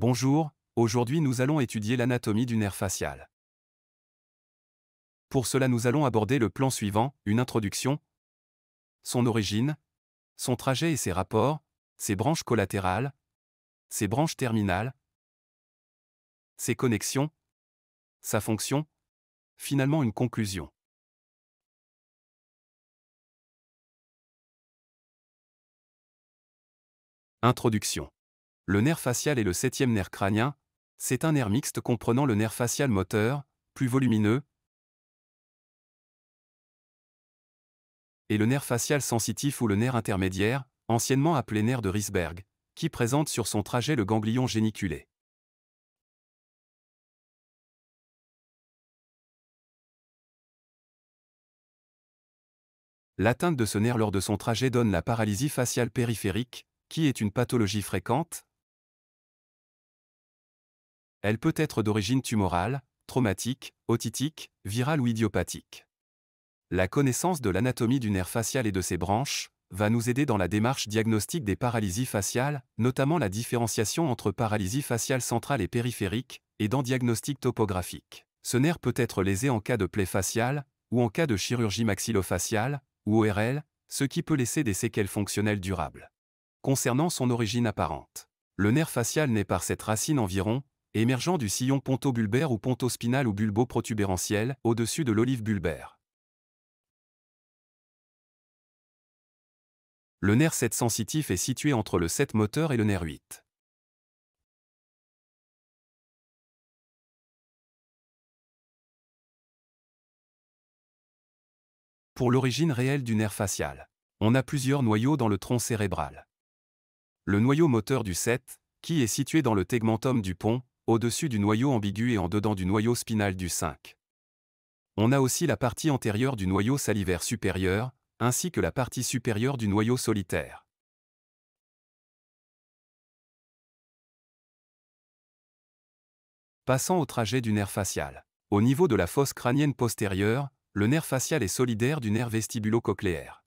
Bonjour, aujourd'hui nous allons étudier l'anatomie du nerf facial. Pour cela nous allons aborder le plan suivant, une introduction, son origine, son trajet et ses rapports, ses branches collatérales, ses branches terminales, ses connexions, sa fonction, finalement une conclusion. Introduction le nerf facial et le septième nerf crânien, c'est un nerf mixte comprenant le nerf facial moteur, plus volumineux, et le nerf facial sensitif ou le nerf intermédiaire, anciennement appelé nerf de Risberg, qui présente sur son trajet le ganglion géniculé. L'atteinte de ce nerf lors de son trajet donne la paralysie faciale périphérique, qui est une pathologie fréquente, elle peut être d'origine tumorale, traumatique, otitique, virale ou idiopathique. La connaissance de l'anatomie du nerf facial et de ses branches va nous aider dans la démarche diagnostique des paralysies faciales, notamment la différenciation entre paralysie faciale centrale et périphérique, et dans diagnostic topographique. Ce nerf peut être lésé en cas de plaie faciale, ou en cas de chirurgie maxillofaciale, ou ORL, ce qui peut laisser des séquelles fonctionnelles durables. Concernant son origine apparente, le nerf facial naît par cette racine environ émergeant du sillon ponto-bulbaire ou ponto-spinal ou bulbo protubérantiel au-dessus de l'olive bulbaire. Le nerf 7 sensitif est situé entre le 7 moteur et le nerf 8. Pour l'origine réelle du nerf facial, on a plusieurs noyaux dans le tronc cérébral. Le noyau moteur du 7, qui est situé dans le tegmentum du pont, au-dessus du noyau ambigu et en dedans du noyau spinal du 5. On a aussi la partie antérieure du noyau salivaire supérieur, ainsi que la partie supérieure du noyau solitaire. Passant au trajet du nerf facial. Au niveau de la fosse crânienne postérieure, le nerf facial est solidaire du nerf vestibulo-cochléaire.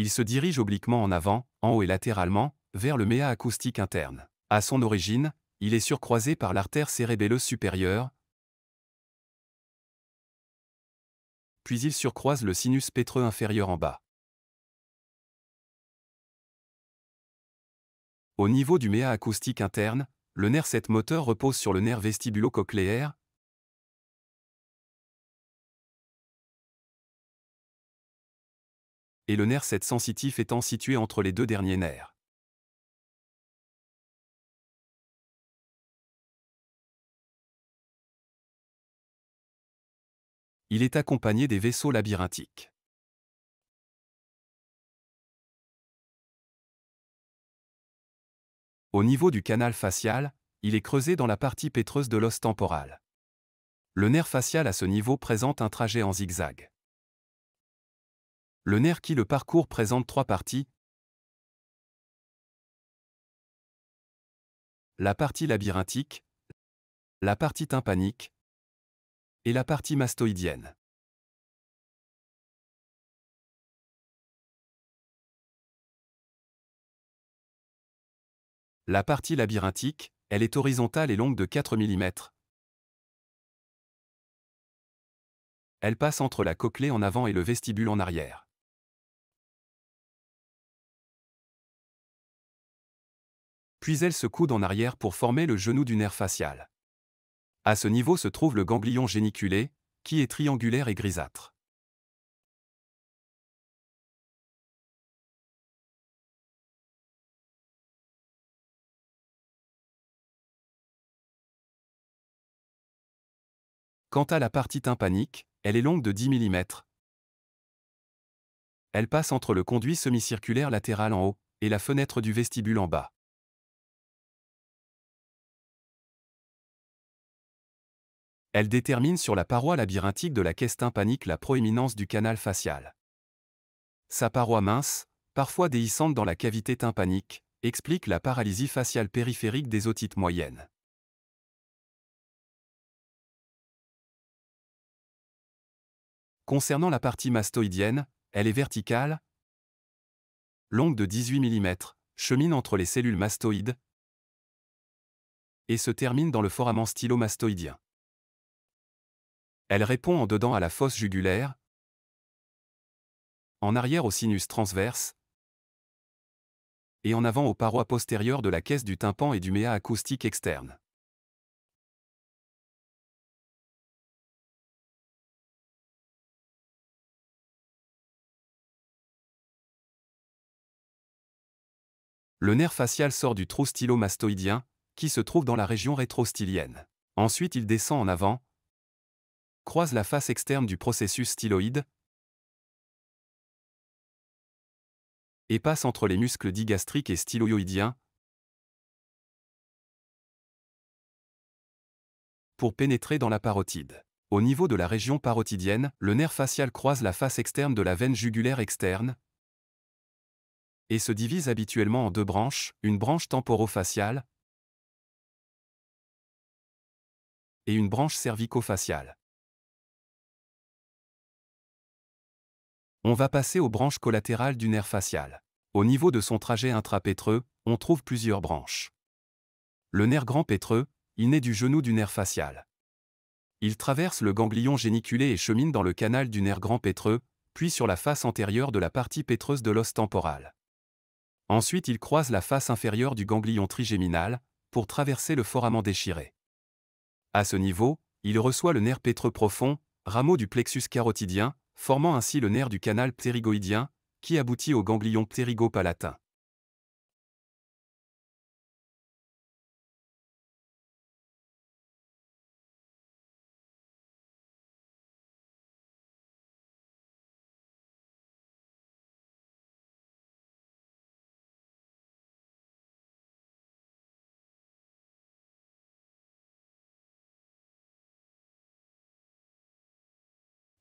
il se dirige obliquement en avant, en haut et latéralement, vers le méa acoustique interne. À son origine, il est surcroisé par l'artère cérébelleuse supérieure, puis il surcroise le sinus pétreux inférieur en bas. Au niveau du méa acoustique interne, le nerf 7 moteur repose sur le nerf vestibulo-cochléaire, et le nerf 7 sensitif étant situé entre les deux derniers nerfs. Il est accompagné des vaisseaux labyrinthiques. Au niveau du canal facial, il est creusé dans la partie pétreuse de l'os temporal. Le nerf facial à ce niveau présente un trajet en zigzag le nerf qui le parcourt présente trois parties. La partie labyrinthique, la partie tympanique et la partie mastoïdienne. La partie labyrinthique, elle est horizontale et longue de 4 mm. Elle passe entre la cochlée en avant et le vestibule en arrière. puis elle se coude en arrière pour former le genou du nerf facial. À ce niveau se trouve le ganglion géniculé, qui est triangulaire et grisâtre. Quant à la partie tympanique, elle est longue de 10 mm. Elle passe entre le conduit semi-circulaire latéral en haut et la fenêtre du vestibule en bas. Elle détermine sur la paroi labyrinthique de la caisse tympanique la proéminence du canal facial. Sa paroi mince, parfois déhissante dans la cavité tympanique, explique la paralysie faciale périphérique des otites moyennes. Concernant la partie mastoïdienne, elle est verticale, longue de 18 mm, chemine entre les cellules mastoïdes et se termine dans le foramen stylomastoïdien. Elle répond en dedans à la fosse jugulaire, en arrière au sinus transverse, et en avant aux parois postérieures de la caisse du tympan et du méa acoustique externe. Le nerf facial sort du trou stylo-mastoïdien, qui se trouve dans la région rétrostylienne. Ensuite il descend en avant, croise la face externe du processus styloïde et passe entre les muscles digastriques et styloïdiens pour pénétrer dans la parotide. Au niveau de la région parotidienne, le nerf facial croise la face externe de la veine jugulaire externe et se divise habituellement en deux branches, une branche temporofaciale et une branche cervico-faciale. On va passer aux branches collatérales du nerf facial. Au niveau de son trajet intrapétreux, on trouve plusieurs branches. Le nerf grand pétreux, il naît du genou du nerf facial. Il traverse le ganglion géniculé et chemine dans le canal du nerf grand pétreux, puis sur la face antérieure de la partie pétreuse de l'os temporal. Ensuite, il croise la face inférieure du ganglion trigéminal pour traverser le foramen déchiré. À ce niveau, il reçoit le nerf pétreux profond, rameau du plexus carotidien, formant ainsi le nerf du canal ptérygoïdien, qui aboutit au ganglion ptérigo-palatin.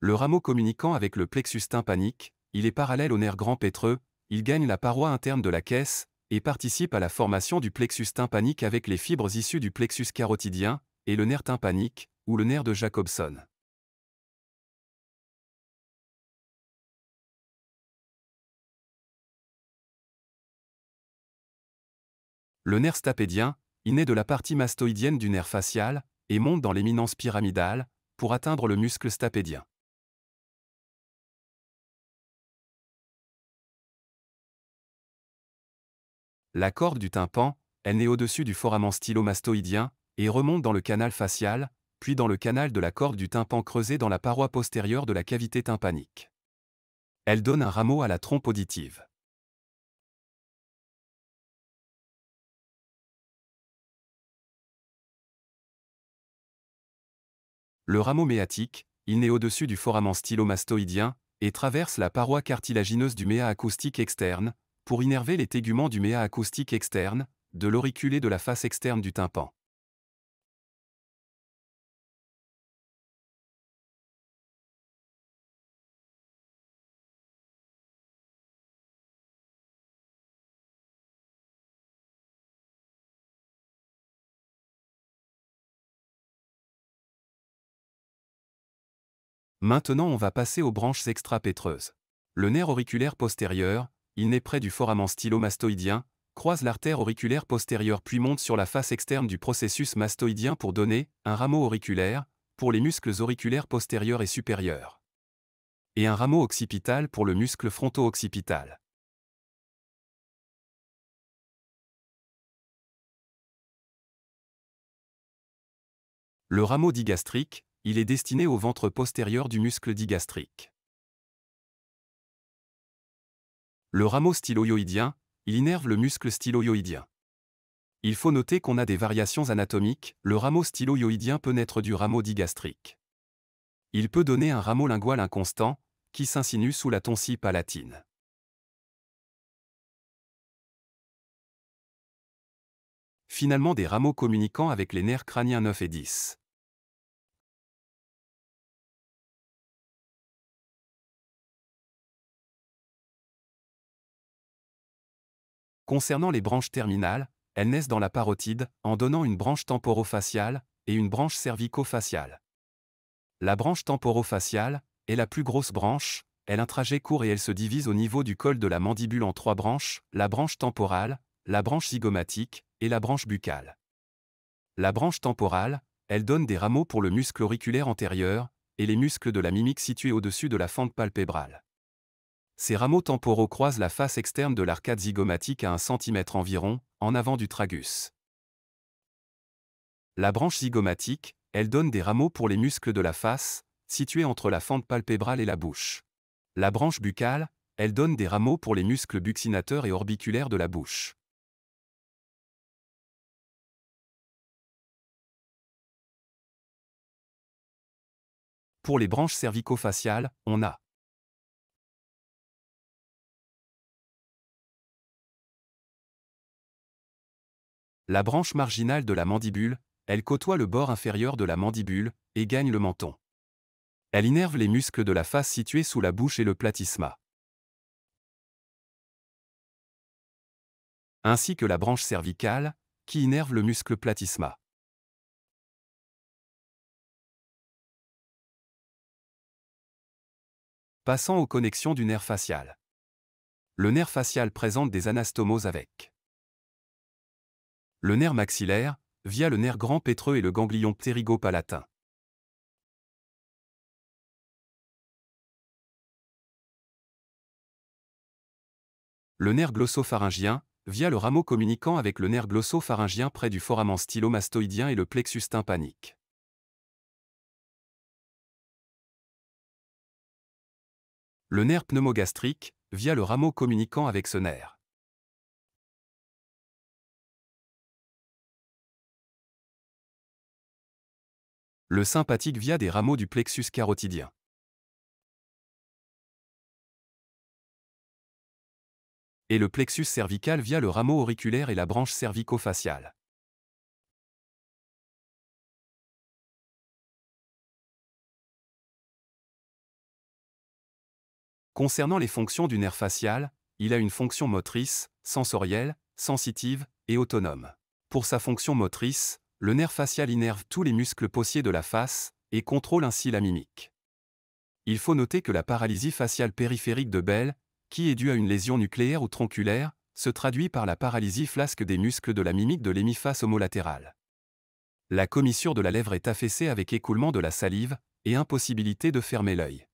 Le rameau communiquant avec le plexus tympanique, il est parallèle au nerf grand pétreux, il gagne la paroi interne de la caisse, et participe à la formation du plexus tympanique avec les fibres issues du plexus carotidien, et le nerf tympanique, ou le nerf de Jacobson. Le nerf stapédien, il naît de la partie mastoïdienne du nerf facial, et monte dans l'éminence pyramidale, pour atteindre le muscle stapédien. La corde du tympan, elle naît au-dessus du foramen stylomastoïdien et remonte dans le canal facial, puis dans le canal de la corde du tympan creusé dans la paroi postérieure de la cavité tympanique. Elle donne un rameau à la trompe auditive. Le rameau méatique, il naît au-dessus du foramen stylo-mastoïdien et traverse la paroi cartilagineuse du méa acoustique externe, pour innerver les téguments du méa acoustique externe, de l'auriculé et de la face externe du tympan. Maintenant on va passer aux branches extrapétreuses. Le nerf auriculaire postérieur, il naît près du foramen stylo-mastoïdien, croise l'artère auriculaire postérieure puis monte sur la face externe du processus mastoïdien pour donner un rameau auriculaire pour les muscles auriculaires postérieurs et supérieurs et un rameau occipital pour le muscle fronto-occipital. Le rameau digastrique, il est destiné au ventre postérieur du muscle digastrique. Le rameau styloïdien, il innerve le muscle styloïdien. Il faut noter qu'on a des variations anatomiques, le rameau styloïdien peut naître du rameau digastrique. Il peut donner un rameau lingual inconstant, qui s'insinue sous la tonsille palatine. Finalement des rameaux communiquant avec les nerfs crâniens 9 et 10. Concernant les branches terminales, elles naissent dans la parotide en donnant une branche temporofaciale et une branche cervico-faciale. La branche temporofaciale est la plus grosse branche, elle a un trajet court et elle se divise au niveau du col de la mandibule en trois branches, la branche temporale, la branche zygomatique et la branche buccale. La branche temporale, elle donne des rameaux pour le muscle auriculaire antérieur et les muscles de la mimique situés au-dessus de la fente palpébrale. Ces rameaux temporaux croisent la face externe de l'arcade zygomatique à 1 cm environ, en avant du tragus. La branche zygomatique, elle donne des rameaux pour les muscles de la face, situés entre la fente palpébrale et la bouche. La branche buccale, elle donne des rameaux pour les muscles buccinateurs et orbiculaires de la bouche. Pour les branches cervico-faciales, on a La branche marginale de la mandibule, elle côtoie le bord inférieur de la mandibule et gagne le menton. Elle innerve les muscles de la face situés sous la bouche et le platysma. Ainsi que la branche cervicale, qui innerve le muscle platysma. Passons aux connexions du nerf facial. Le nerf facial présente des anastomoses avec le nerf maxillaire, via le nerf grand pétreux et le ganglion ptérigopalatin. Le nerf glossopharyngien, via le rameau communiquant avec le nerf glossopharyngien près du foramen stylomastoïdien et le plexus tympanique. Le nerf pneumogastrique, via le rameau communiquant avec ce nerf. le sympathique via des rameaux du plexus carotidien. et le plexus cervical via le rameau auriculaire et la branche cervico-faciale. Concernant les fonctions du nerf facial, il a une fonction motrice, sensorielle, sensitive et autonome. Pour sa fonction motrice, le nerf facial innerve tous les muscles possiers de la face et contrôle ainsi la mimique. Il faut noter que la paralysie faciale périphérique de Bell, qui est due à une lésion nucléaire ou tronculaire, se traduit par la paralysie flasque des muscles de la mimique de l'hémiface homolatérale. La commissure de la lèvre est affaissée avec écoulement de la salive et impossibilité de fermer l'œil.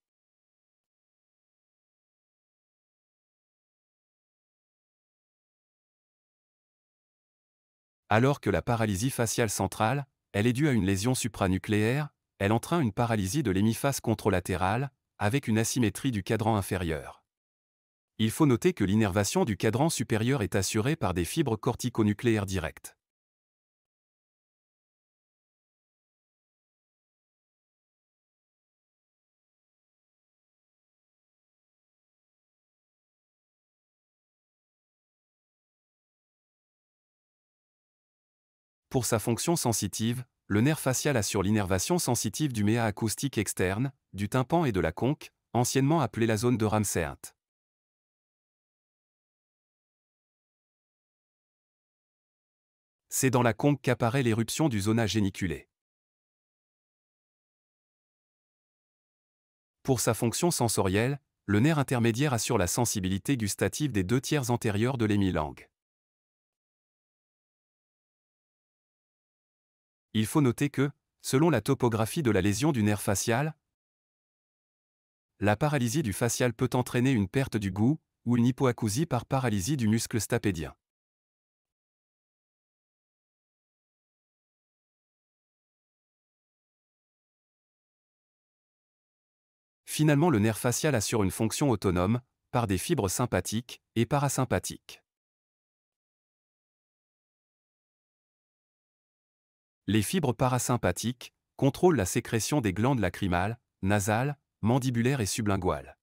Alors que la paralysie faciale centrale, elle est due à une lésion supranucléaire, elle entraîne une paralysie de l'hémiface contralatérale, avec une asymétrie du cadran inférieur. Il faut noter que l'innervation du cadran supérieur est assurée par des fibres corticonucléaires directes. Pour sa fonction sensitive, le nerf facial assure l'innervation sensitive du méa acoustique externe, du tympan et de la conque, anciennement appelée la zone de Ramsert. C'est dans la conque qu'apparaît l'éruption du zona géniculé. Pour sa fonction sensorielle, le nerf intermédiaire assure la sensibilité gustative des deux tiers antérieurs de l'hémilangue. Il faut noter que, selon la topographie de la lésion du nerf facial, la paralysie du facial peut entraîner une perte du goût ou une hypoacousie par paralysie du muscle stapédien. Finalement, le nerf facial assure une fonction autonome, par des fibres sympathiques et parasympathiques. Les fibres parasympathiques contrôlent la sécrétion des glandes lacrymales, nasales, mandibulaires et sublinguales.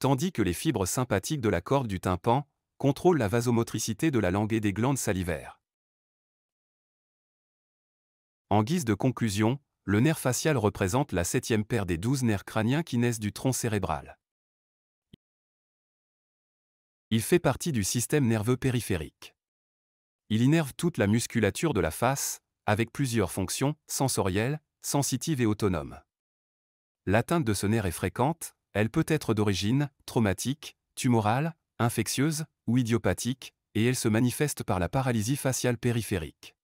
Tandis que les fibres sympathiques de la corde du tympan contrôlent la vasomotricité de la langue et des glandes salivaires. En guise de conclusion, le nerf facial représente la septième paire des douze nerfs crâniens qui naissent du tronc cérébral. Il fait partie du système nerveux périphérique. Il innerve toute la musculature de la face, avec plusieurs fonctions, sensorielles, sensitives et autonomes. L'atteinte de ce nerf est fréquente, elle peut être d'origine traumatique, tumorale, infectieuse ou idiopathique, et elle se manifeste par la paralysie faciale périphérique.